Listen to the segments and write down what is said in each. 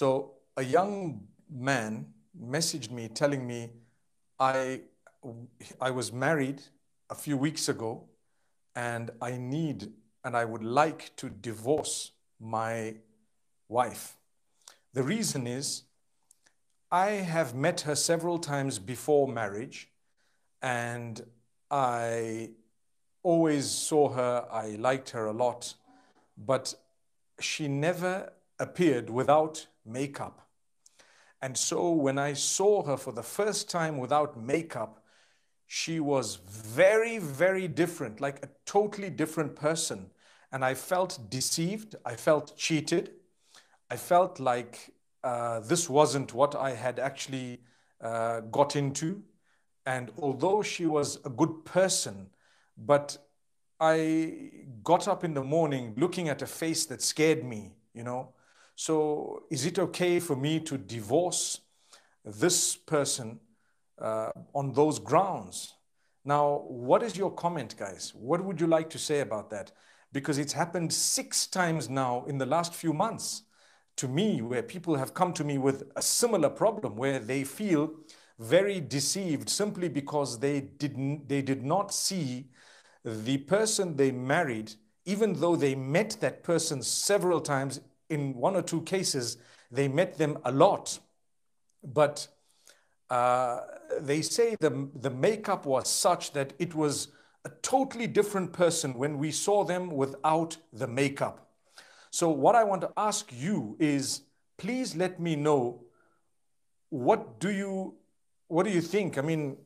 So a young man messaged me telling me, I, I was married a few weeks ago and I need and I would like to divorce my wife. The reason is I have met her several times before marriage and I always saw her, I liked her a lot, but she never appeared without makeup. And so when I saw her for the first time without makeup, she was very, very different, like a totally different person. And I felt deceived. I felt cheated. I felt like uh, this wasn't what I had actually uh, got into. And although she was a good person, but I got up in the morning looking at a face that scared me, you know, so, is it okay for me to divorce this person uh, on those grounds? Now, what is your comment, guys? What would you like to say about that? Because it's happened six times now in the last few months to me, where people have come to me with a similar problem where they feel very deceived simply because they didn't they did not see the person they married even though they met that person several times in one or two cases, they met them a lot, but uh, they say the, the makeup was such that it was a totally different person when we saw them without the makeup. So, what I want to ask you is please let me know what do you what do you think? I mean,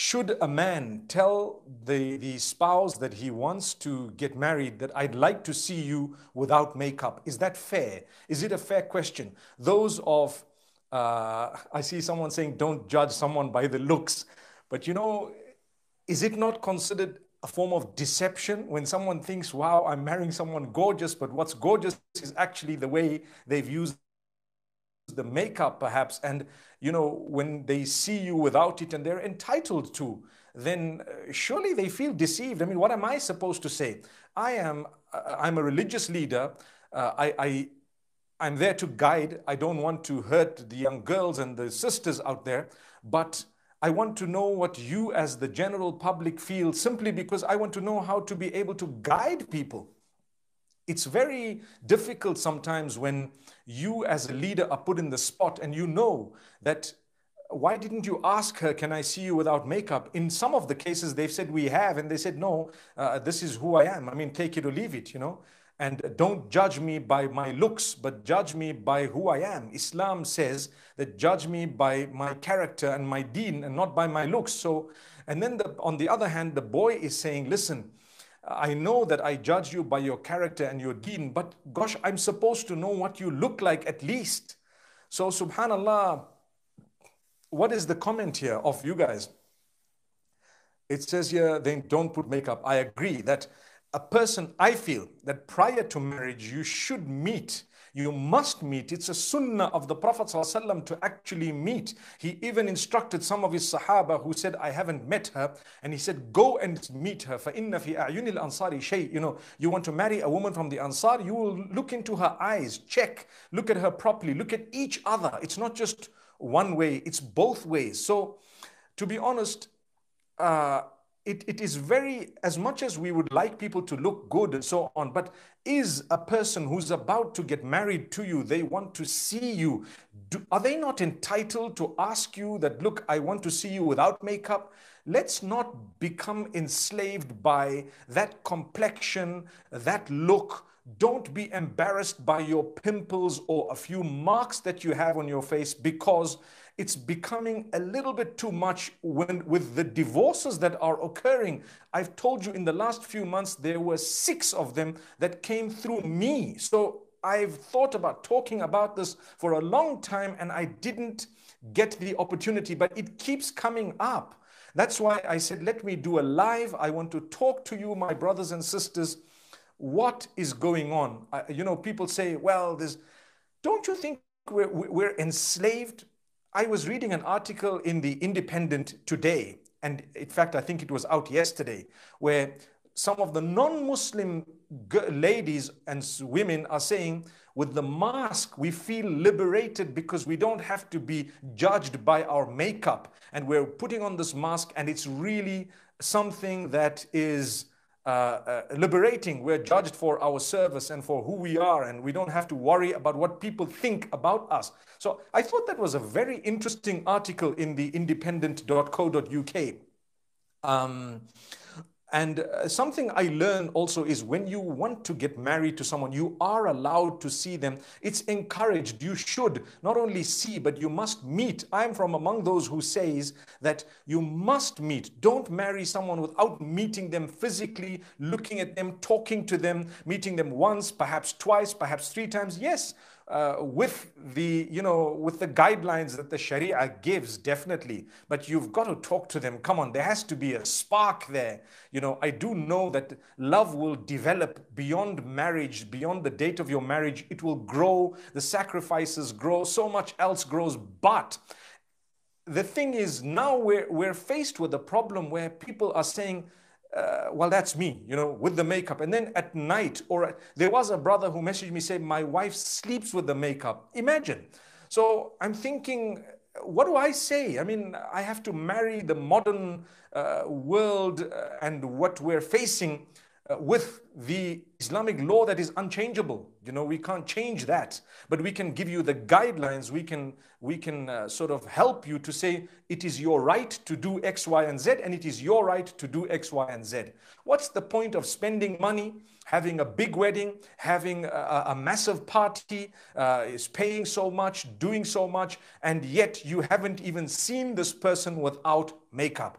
should a man tell the, the spouse that he wants to get married that I'd like to see you without makeup? Is that fair? Is it a fair question? Those of, uh, I see someone saying, don't judge someone by the looks. But you know, is it not considered a form of deception when someone thinks, wow, I'm marrying someone gorgeous, but what's gorgeous is actually the way they've used the makeup perhaps and you know when they see you without it and they're entitled to then uh, surely they feel deceived i mean what am i supposed to say i am uh, i'm a religious leader uh, I, I i'm there to guide i don't want to hurt the young girls and the sisters out there but I want to know what you as the general public feel simply because I want to know how to be able to guide people it's very difficult sometimes when you as a leader are put in the spot and you know that why didn't you ask her can i see you without makeup in some of the cases they've said we have and they said no uh, this is who i am i mean take it or leave it you know and don't judge me by my looks but judge me by who i am islam says that judge me by my character and my deen and not by my looks so and then the, on the other hand the boy is saying listen I know that I judge you by your character and your deen, but gosh, I'm supposed to know what you look like at least. So, subhanAllah, what is the comment here of you guys? It says here, they don't put makeup. I agree that a person, I feel that prior to marriage, you should meet you must meet. It's a sunnah of the Prophet ﷺ to actually meet. He even instructed some of his Sahaba who said, I haven't met her. And he said, Go and meet her. inna fi أَعْيُنِ Ansari شَيْءٍ You know, you want to marry a woman from the Ansar, you will look into her eyes, check, look at her properly, look at each other. It's not just one way, it's both ways. So, to be honest, uh, it, it is very, as much as we would like people to look good and so on, but is a person who's about to get married to you, they want to see you, do, are they not entitled to ask you that, look, I want to see you without makeup? Let's not become enslaved by that complexion, that look. Don't be embarrassed by your pimples or a few marks that you have on your face because it's becoming a little bit too much when, with the divorces that are occurring. I've told you in the last few months, there were six of them that came through me. So I've thought about talking about this for a long time and I didn't get the opportunity, but it keeps coming up. That's why I said, let me do a live. I want to talk to you, my brothers and sisters. What is going on? I, you know, people say, well, there's, don't you think we're, we're enslaved I was reading an article in The Independent today, and in fact, I think it was out yesterday, where some of the non Muslim ladies and women are saying, with the mask, we feel liberated because we don't have to be judged by our makeup. And we're putting on this mask, and it's really something that is uh, uh, liberating. We're judged for our service and for who we are, and we don't have to worry about what people think about us. So I thought that was a very interesting article in the independent.co.uk. Um, and uh, something I learned also is when you want to get married to someone, you are allowed to see them. It's encouraged. You should not only see, but you must meet. I'm from among those who says that you must meet. Don't marry someone without meeting them physically, looking at them, talking to them, meeting them once, perhaps twice, perhaps three times. Yes, uh, with the you know with the guidelines that the sharia gives definitely but you've got to talk to them come on there has to be a spark there you know i do know that love will develop beyond marriage beyond the date of your marriage it will grow the sacrifices grow so much else grows but the thing is now we're, we're faced with a problem where people are saying uh, well, that's me, you know, with the makeup. And then at night, or there was a brother who messaged me saying, my wife sleeps with the makeup. Imagine. So I'm thinking, what do I say? I mean, I have to marry the modern uh, world uh, and what we're facing uh, with the Islamic law that is unchangeable. You know, we can't change that, but we can give you the guidelines. We can we can uh, sort of help you to say it is your right to do X, Y, and Z, and it is your right to do X, Y, and Z. What's the point of spending money, having a big wedding, having a, a massive party, uh, is paying so much, doing so much, and yet you haven't even seen this person without makeup?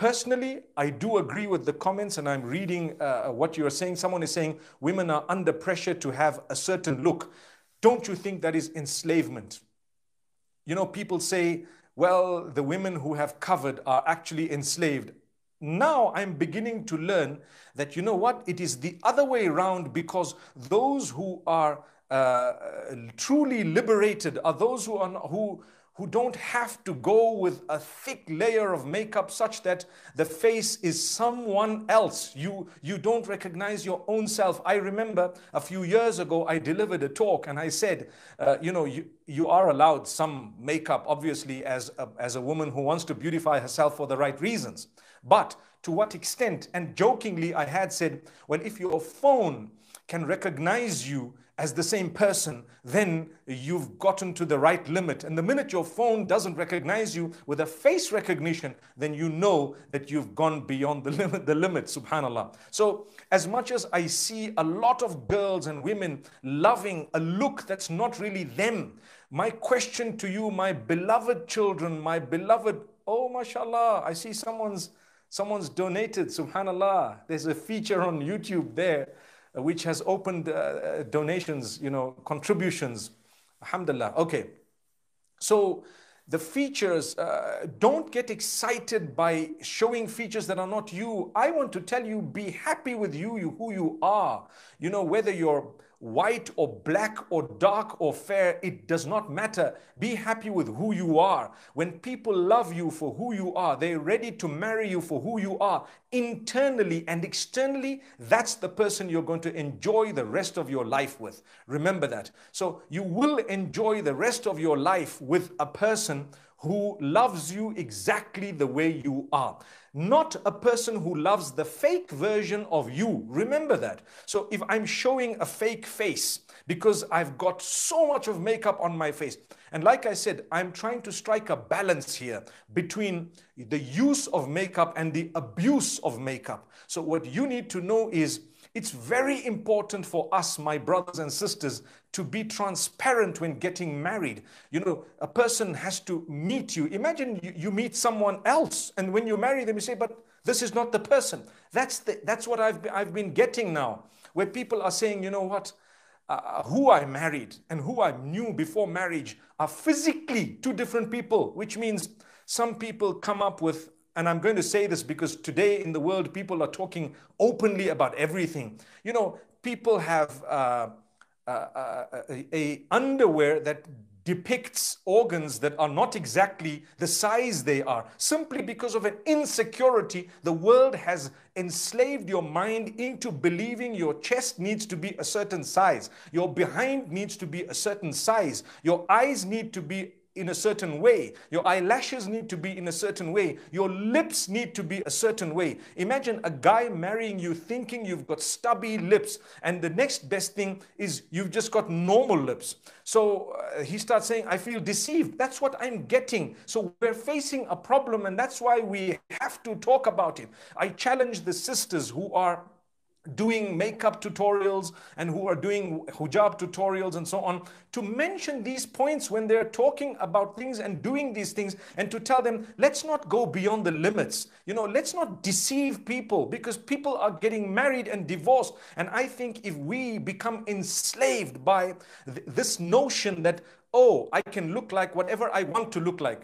Personally, I do agree with the comments, and I'm reading uh, what you are saying. Someone is saying women are under pressure to have a certain look. Don't you think that is enslavement? You know, people say, well, the women who have covered are actually enslaved. Now I'm beginning to learn that, you know what, it is the other way around because those who are uh, truly liberated are those who, are, who who don't have to go with a thick layer of makeup such that the face is someone else. You, you don't recognize your own self. I remember a few years ago, I delivered a talk and I said, uh, you know, you, you are allowed some makeup, obviously, as a, as a woman who wants to beautify herself for the right reasons. But to what extent? And jokingly, I had said, well, if your phone can recognize you as the same person, then you've gotten to the right limit. And the minute your phone doesn't recognize you with a face recognition, then you know that you've gone beyond the limit, the limit, subhanAllah. So, as much as I see a lot of girls and women loving a look that's not really them, my question to you, my beloved children, my beloved, oh mashallah, I see someone's someone's donated, subhanAllah. There's a feature on YouTube there uh, which has opened uh, uh, donations, you know, contributions. Alhamdulillah. Okay. So the features, uh, don't get excited by showing features that are not you. I want to tell you, be happy with you, you who you are. You know, whether you're white or black or dark or fair, it does not matter. Be happy with who you are. When people love you for who you are, they're ready to marry you for who you are internally and externally. That's the person you're going to enjoy the rest of your life with. Remember that. So you will enjoy the rest of your life with a person who loves you exactly the way you are not a person who loves the fake version of you. Remember that. So if I'm showing a fake face because I've got so much of makeup on my face, and like I said, I'm trying to strike a balance here between the use of makeup and the abuse of makeup. So what you need to know is it's very important for us, my brothers and sisters, to be transparent when getting married. You know, a person has to meet you. Imagine you, you meet someone else, and when you marry them, you say, But this is not the person. That's, the, that's what I've, I've been getting now, where people are saying, You know what? Uh, uh who I married and who I knew before marriage are physically two different people, which means some people come up with and I'm going to say this because today in the world, people are talking openly about everything. You know, people have uh, uh, uh, a underwear that depicts organs that are not exactly the size they are, simply because of an insecurity. The world has enslaved your mind into believing your chest needs to be a certain size, your behind needs to be a certain size, your eyes need to be in a certain way. Your eyelashes need to be in a certain way. Your lips need to be a certain way. Imagine a guy marrying you thinking you've got stubby lips, and the next best thing is you've just got normal lips. So uh, he starts saying, I feel deceived. That's what I'm getting. So we're facing a problem, and that's why we have to talk about it. I challenge the sisters who are doing makeup tutorials and who are doing hijab tutorials and so on, to mention these points when they're talking about things and doing these things and to tell them, let's not go beyond the limits. You know, let's not deceive people because people are getting married and divorced. And I think if we become enslaved by th this notion that, oh, I can look like whatever I want to look like,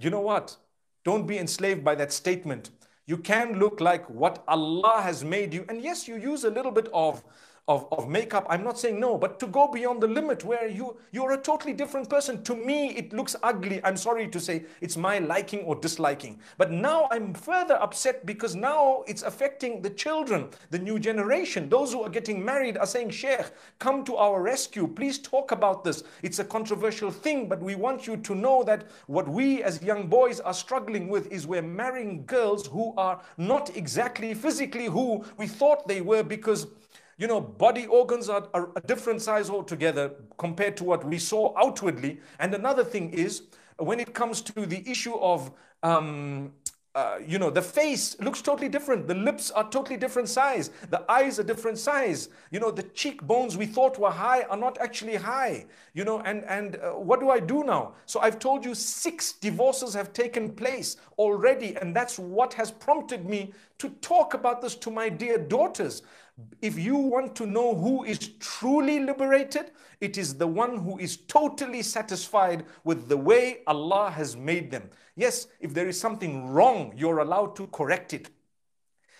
you know what? Don't be enslaved by that statement you can look like what Allah has made you. And yes, you use a little bit of of, of makeup. I'm not saying no, but to go beyond the limit where you, you're a totally different person. To me, it looks ugly. I'm sorry to say it's my liking or disliking. But now I'm further upset because now it's affecting the children, the new generation. Those who are getting married are saying, Sheikh, come to our rescue. Please talk about this. It's a controversial thing, but we want you to know that what we as young boys are struggling with is we're marrying girls who are not exactly physically who we thought they were because you know, body organs are, are a different size altogether compared to what we saw outwardly. And another thing is, when it comes to the issue of, um, uh, you know, the face looks totally different. The lips are totally different size. The eyes are different size. You know, the cheekbones we thought were high are not actually high. You know, and and uh, what do I do now? So I've told you six divorces have taken place already, and that's what has prompted me to talk about this to my dear daughters if you want to know who is truly liberated, it is the one who is totally satisfied with the way Allah has made them. Yes, if there is something wrong, you're allowed to correct it.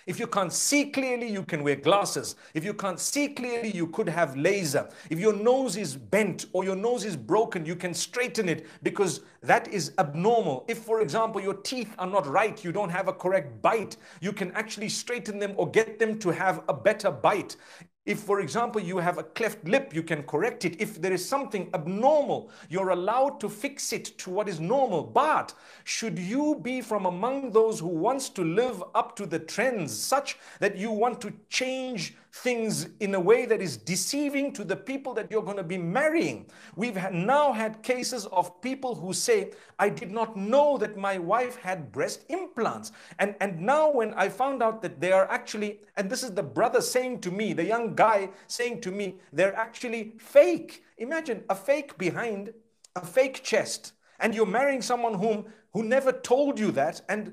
If you can't see clearly, you can wear glasses. If you can't see clearly, you could have laser. If your nose is bent or your nose is broken, you can straighten it because that is abnormal. If, for example, your teeth are not right, you don't have a correct bite, you can actually straighten them or get them to have a better bite. If, for example, you have a cleft lip, you can correct it. If there is something abnormal, you're allowed to fix it to what is normal. But should you be from among those who wants to live up to the trends such that you want to change things in a way that is deceiving to the people that you're going to be marrying. We've now had cases of people who say, I did not know that my wife had breast implants. And, and now, when I found out that they are actually, and this is the brother saying to me, the young guy saying to me, they're actually fake. Imagine a fake behind a fake chest. And you're marrying someone whom who never told you that and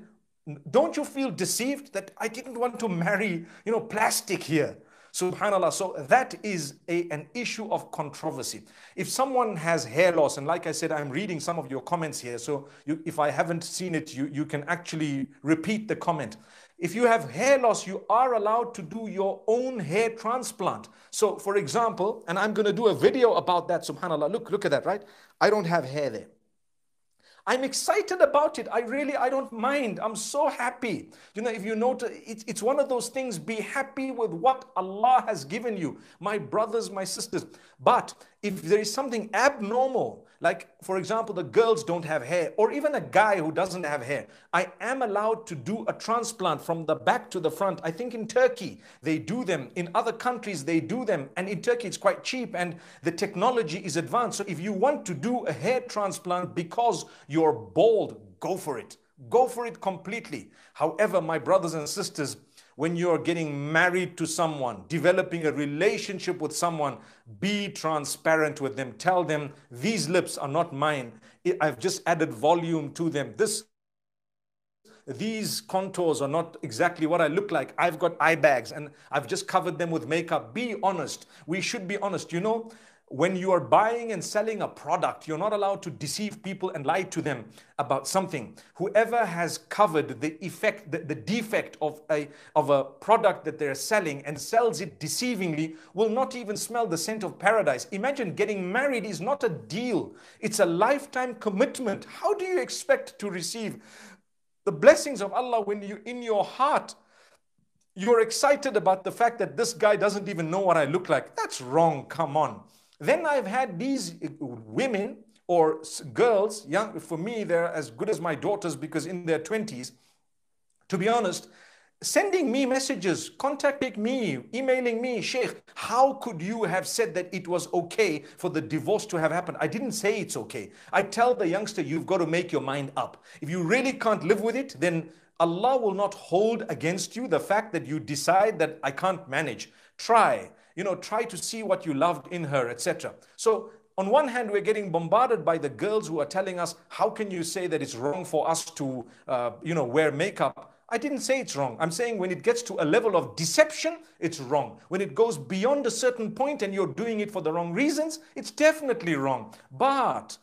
don't you feel deceived that I didn't want to marry, you know, plastic here? Subhanallah. So that is a, an issue of controversy. If someone has hair loss, and like I said, I'm reading some of your comments here. So you, if I haven't seen it, you, you can actually repeat the comment. If you have hair loss, you are allowed to do your own hair transplant. So, for example, and I'm going to do a video about that, subhanAllah. Look, look at that, right? I don't have hair there. I'm excited about it. I really, I don't mind. I'm so happy. You know, if you notice, it's, it's one of those things be happy with what Allah has given you, my brothers, my sisters. But if there is something abnormal, like, for example, the girls don't have hair, or even a guy who doesn't have hair. I am allowed to do a transplant from the back to the front. I think in Turkey, they do them. In other countries, they do them. And in Turkey, it's quite cheap and the technology is advanced. So if you want to do a hair transplant because you're bald, go for it. Go for it completely. However, my brothers and sisters, when you are getting married to someone, developing a relationship with someone, be transparent with them. Tell them, these lips are not mine. I've just added volume to them. This these contours are not exactly what I look like. I've got eye bags and I've just covered them with makeup. Be honest. We should be honest. You know, when you are buying and selling a product, you're not allowed to deceive people and lie to them about something. Whoever has covered the effect, the, the, defect of a, of a product that they're selling and sells it deceivingly will not even smell the scent of paradise. Imagine getting married is not a deal, it's a lifetime commitment. How do you expect to receive the blessings of Allah when you in your heart? You're excited about the fact that this guy doesn't even know what I look like. That's wrong. Come on. Then I've had these uh, women or girls, young, for me, they're as good as my daughters because in their 20s, to be honest, sending me messages, contacting me, emailing me, Sheikh, how could you have said that it was okay for the divorce to have happened? I didn't say it's okay. I tell the youngster, you've got to make your mind up. If you really can't live with it, then Allah will not hold against you the fact that you decide that I can't manage. Try you know, try to see what you loved in her, etc. So on one hand, we're getting bombarded by the girls who are telling us, how can you say that it's wrong for us to, uh, you know, wear makeup? I didn't say it's wrong. I'm saying when it gets to a level of deception, it's wrong. When it goes beyond a certain point and you're doing it for the wrong reasons, it's definitely wrong. But,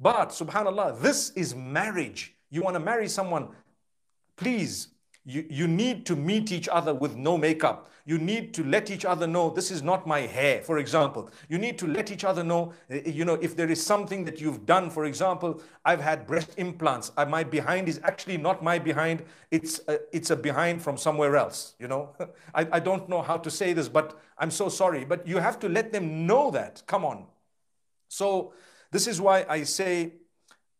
but, subhanAllah, this is marriage. You want to marry someone, please, you, you need to meet each other with no makeup. You need to let each other know this is not my hair, for example. You need to let each other know, eh, you know, if there is something that you've done, for example, I've had breast implants. my behind is actually not my behind. It's a, eh, it's a behind from somewhere else, you know. I, I don't know how to say this, but I'm so sorry. But you have to let them know that. Come on. So this is why I say,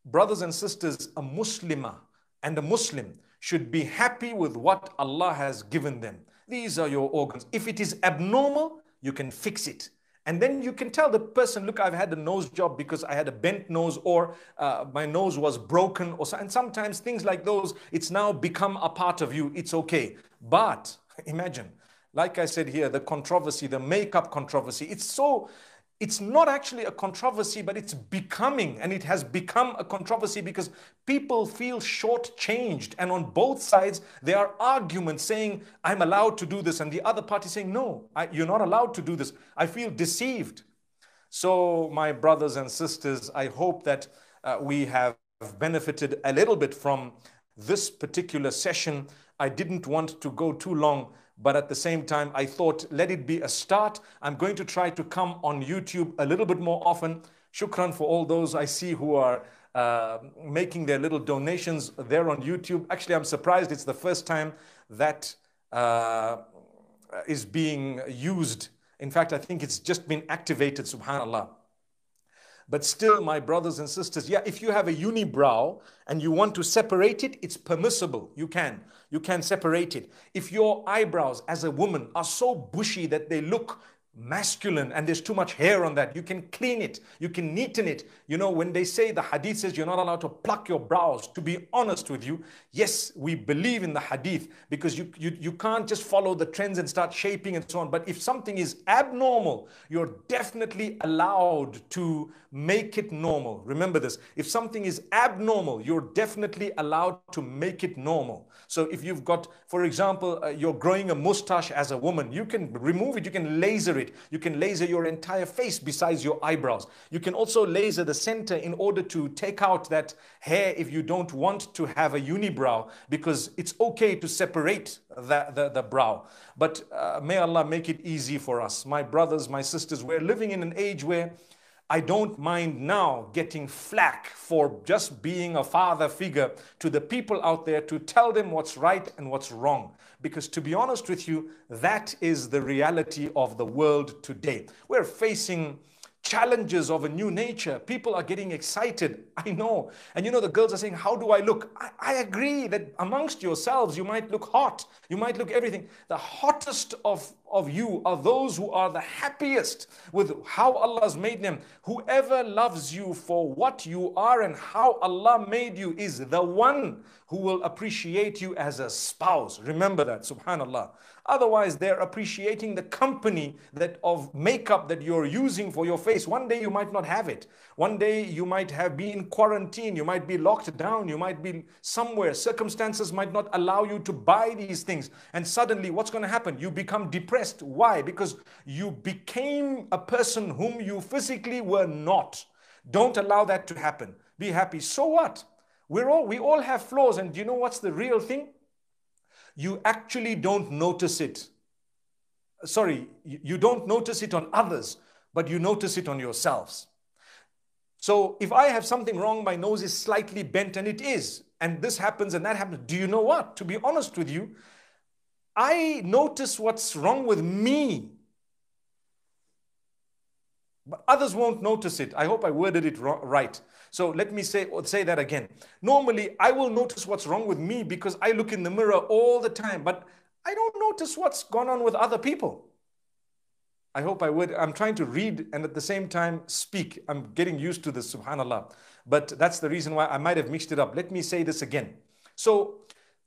brothers and sisters, a Muslimah and a Muslim should be happy with what Allah has given them. These are your organs. If it is abnormal, you can fix it. And then you can tell the person, look, I've had a nose job because I had a bent nose or uh, my nose was broken. Or so, and sometimes things like those, it's now become a part of you. It's okay. But imagine, like I said here, the controversy, the makeup controversy, it's so it's not actually a controversy, but it's becoming, and it has become a controversy because people feel shortchanged. And on both sides, there are arguments saying, I'm allowed to do this, and the other party saying, No, I, you're not allowed to do this. I feel deceived. So, my brothers and sisters, I hope that uh, we have benefited a little bit from this particular session. I didn't want to go too long but at the same time, I thought, let it be a start. I'm going to try to come on YouTube a little bit more often. Shukran for all those I see who are uh, making their little donations there on YouTube. Actually, I'm surprised it's the first time that uh, is being used. In fact, I think it's just been activated, subhanAllah. But still, my brothers and sisters, yeah, if you have a unibrow and you want to separate it, it's permissible. You can. You can separate it. If your eyebrows as a woman are so bushy that they look masculine and there's too much hair on that. You can clean it, you can neaten it. You know, when they say the hadith says you're not allowed to pluck your brows, to be honest with you, yes, we believe in the hadith because you, you, you can't just follow the trends and start shaping and so on. But if something is abnormal, you're definitely allowed to make it normal. Remember this if something is abnormal, you're definitely allowed to make it normal. So if you've got for example, uh, you're growing a mustache as a woman. You can remove it, you can laser it. You can laser your entire face besides your eyebrows. You can also laser the center in order to take out that hair if you don't want to have a unibrow because it's okay to separate the, the, the brow. But uh, may Allah make it easy for us. My brothers, my sisters, we're living in an age where I don't mind now getting flack for just being a father figure to the people out there to tell them what's right and what's wrong. Because to be honest with you, that is the reality of the world today. We're facing challenges of a new nature. People are getting excited. I know. And you know, the girls are saying, How do I look? I, I, agree that amongst yourselves, you might look hot. You might look everything. The hottest of, of you are those who are the happiest with how Allah's made them. Whoever loves you for what you are and how Allah made you is the one who will appreciate you as a spouse. Remember that, subhanAllah. Otherwise, they're appreciating the company that of makeup that you're using for your face. One day you might not have it. One day you might have be in quarantine. You might be locked down. You might be somewhere. Circumstances might not allow you to buy these things. And suddenly, what's going to happen? You become depressed. Why? Because you became a person whom you physically were not. Don't allow that to happen. Be happy. So what? We're all we all have flaws. And do you know what's the real thing? you actually don't notice it. Sorry, you don't notice it on others, but you notice it on yourselves. So if I have something wrong, my nose is slightly bent, and it is, and this happens and that happens, do you know what? To be honest with you, I notice what's wrong with me but others won't notice it. I hope I worded it right. So let me say, say that again. Normally, I will notice what's wrong with me because I look in the mirror all the time, but I don't notice what's gone on with other people. I hope I would. I'm trying to read and at the same time speak. I'm getting used to this, subhanAllah. But that's the reason why I might have mixed it up. Let me say this again. So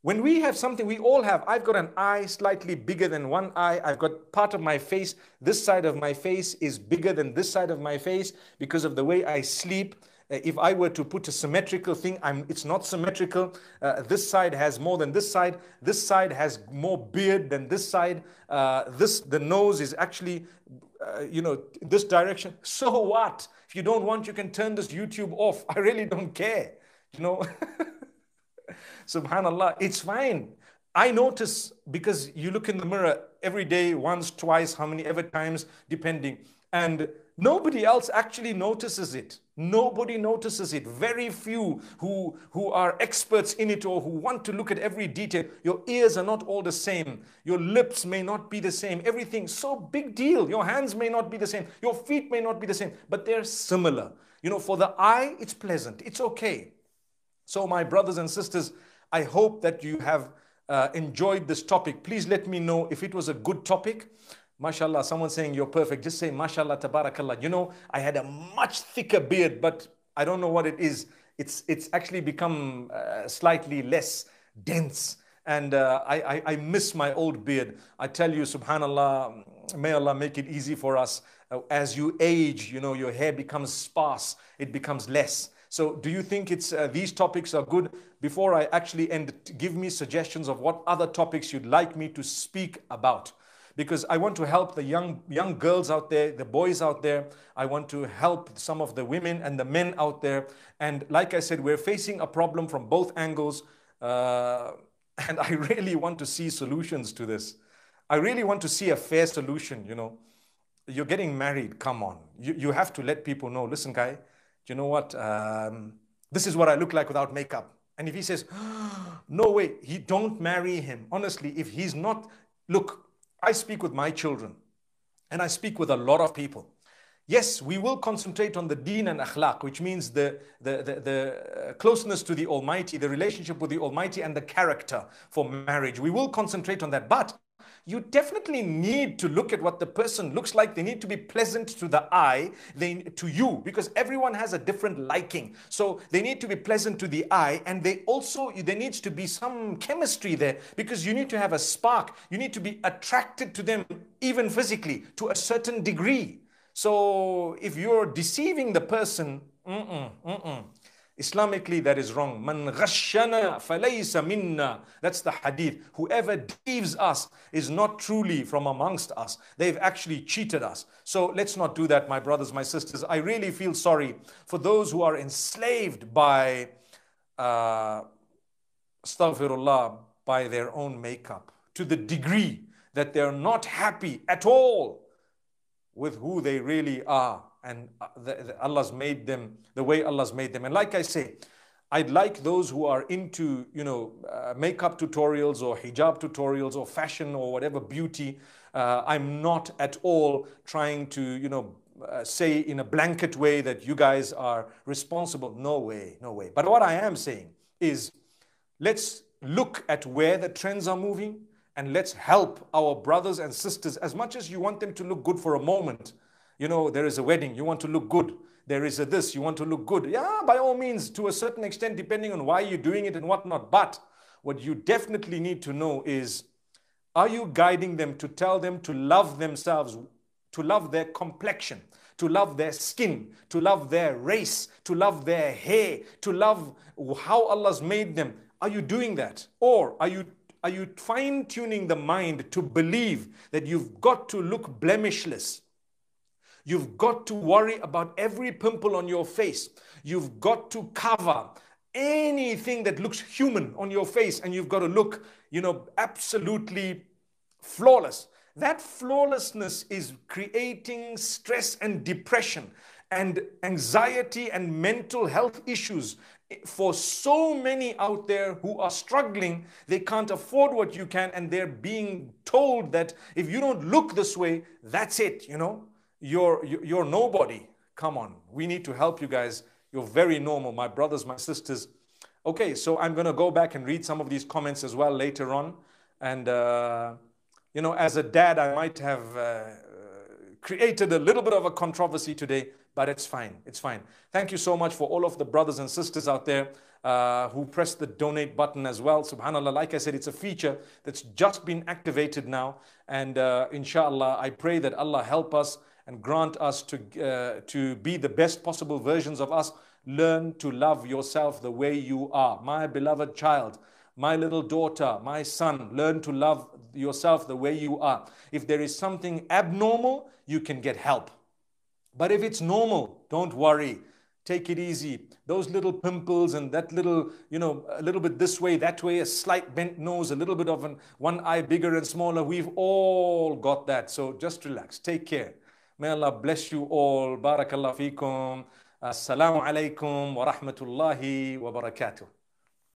when we have something, we all have. I've got an eye slightly bigger than one eye. I've got part of my face. This side of my face is bigger than this side of my face because of the way I sleep. Uh, if I were to put a symmetrical thing, I'm, it's not symmetrical. Uh, this side has more than this side. This side has more beard than this side. Uh, this the nose is actually, uh, you know, this direction. So what? If you don't want, you can turn this YouTube off. I really don't care. You know. subhanallah, it's fine. I notice because you look in the mirror every day, once, twice, how many ever times, depending. And nobody else actually notices it. Nobody notices it. Very few who, who are experts in it or who want to look at every detail. Your ears are not all the same. Your lips may not be the same. Everything, so big deal. Your hands may not be the same. Your feet may not be the same, but they're similar. You know, for the eye, it's pleasant. It's okay. So, my brothers and sisters, I hope that you have uh, enjoyed this topic. Please let me know if it was a good topic. Mashallah, someone saying you're perfect. Just say, Mashallah, Tabarakallah. You know, I had a much thicker beard, but I don't know what it is. It's, it's actually become uh, slightly less dense. And uh, I, I, I, miss my old beard. I tell you, subhanAllah, may Allah make it easy for us. as you age, you know, your hair becomes sparse, it becomes less. So, do you think it's uh, these topics are good? Before I actually end, give me suggestions of what other topics you'd like me to speak about because I want to help the young young girls out there, the boys out there. I want to help some of the women and the men out there. And like I said, we're facing a problem from both angles, uh, and I really want to see solutions to this. I really want to see a fair solution. You know, you're getting married. Come on, you you have to let people know. Listen, guy, you know what? Um, this is what I look like without makeup. And if he says, no way, he don't marry him. Honestly, if he's not, look, I speak with my children and I speak with a lot of people. Yes, we will concentrate on the deen and akhlaq, which means the, the, the, the, uh, closeness to the Almighty, the relationship with the Almighty, and the character for marriage. We will concentrate on that. But you definitely need to look at what the person looks like. They need to be pleasant to the eye, they, to you, because everyone has a different liking. So they need to be pleasant to the eye, and they also there needs to be some chemistry there because you need to have a spark. You need to be attracted to them, even physically, to a certain degree. So if you're deceiving the person, mm-mm, mm-mm, Islamically, that is wrong. Man ghashana minna. That's the hadith. Whoever deceives us is not truly from amongst us. They've actually cheated us. So let's not do that, my brothers, my sisters. I really feel sorry for those who are enslaved by, uh, astaghfirullah, by their own makeup to the degree that they're not happy at all with who they really are and uh, the, the Allah's made them the way Allah's made them. And like I say, I'd like those who are into, you know, uh, makeup tutorials or hijab tutorials or fashion or whatever beauty. Uh, I'm not at all trying to, you know, uh, say in a blanket way that you guys are responsible. No way, no way. But what I am saying is let's look at where the trends are moving and let's help our brothers and sisters as much as you want them to look good for a moment. You know, there is a wedding, you want to look good. There is a this, you want to look good. Yeah, by all means, to a certain extent, depending on why you're doing it and whatnot. But what you definitely need to know is are you guiding them to tell them to love themselves, to love their complexion, to love their skin, to love their race, to love their hair, to love how Allah's made them? Are you doing that? Or are you are you fine tuning the mind to believe that you've got to look blemishless? You've got to worry about every pimple on your face. You've got to cover anything that looks human on your face and you've got to look, you know, absolutely flawless. That flawlessness is creating stress and depression and anxiety and mental health issues for so many out there who are struggling. They can't afford what you can, and they're being told that if you don't look this way, that's it, you know. You're, you're nobody. Come on, we need to help you guys. You're very normal, my brothers, my sisters. Okay, so I'm going to go back and read some of these comments as well later on. And, uh, you know, as a dad, I might have uh, created a little bit of a controversy today, but it's fine. It's fine. Thank you so much for all of the brothers and sisters out there uh, who pressed the donate button as well. Subhanallah, like I said, it's a feature that's just been activated now. And uh, inshallah, I pray that Allah help us and grant us to, uh, to be the best possible versions of us. Learn to love yourself the way you are. My beloved child, my little daughter, my son, learn to love yourself the way you are. If there is something abnormal, you can get help. But if it's normal, don't worry. Take it easy. Those little pimples and that little, you know, a little bit this way, that way, a slight bent nose, a little bit of an, one eye bigger and smaller, we've all got that. So just relax. Take care. May Allah bless you all. Barakallah fikum. Assalamu alaikum wa rahmatullahi wa barakatuh.